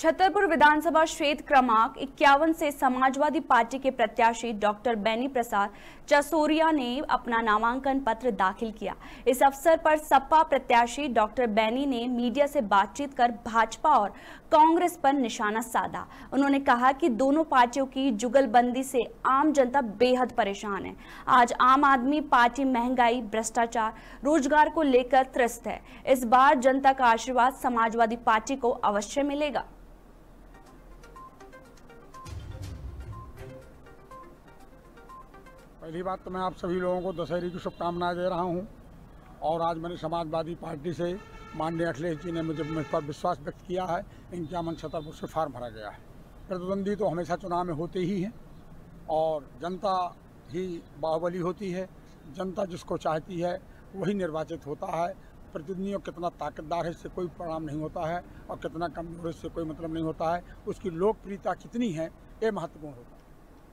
छतरपुर विधानसभा क्षेत्र क्रमांक इक्यावन से समाजवादी पार्टी के प्रत्याशी डॉक्टर बैनी प्रसाद चसोरिया ने अपना नामांकन पत्र दाखिल किया इस अवसर पर सपा प्रत्याशी डॉक्टर बैनी ने मीडिया से बातचीत कर भाजपा और कांग्रेस पर निशाना साधा उन्होंने कहा कि दोनों पार्टियों की जुगलबंदी से आम जनता बेहद परेशान है आज आम आदमी पार्टी महंगाई भ्रष्टाचार रोजगार को लेकर त्रस्त है इस बार जनता का आशीर्वाद समाजवादी पार्टी को अवश्य मिलेगा पहली बात तो मैं आप सभी लोगों को दशहरी की शुभकामनाएं दे रहा हूं और आज मैंने समाजवादी पार्टी से माननीय अखिलेश जी ने मुझे मुझ पर विश्वास व्यक्त किया है इनके अमन छतरपुर से फार्म भरा गया है प्रतिद्वंदी तो हमेशा चुनाव में होते ही हैं और जनता ही बाहुबली होती है जनता जिसको चाहती है वही निर्वाचित होता है प्रतिद्वंदियों कितना ताकतदार है इससे कोई परिणाम नहीं होता है और कितना कमजोर है इससे कोई मतलब नहीं होता है उसकी लोकप्रियता कितनी है ये महत्वपूर्ण होता है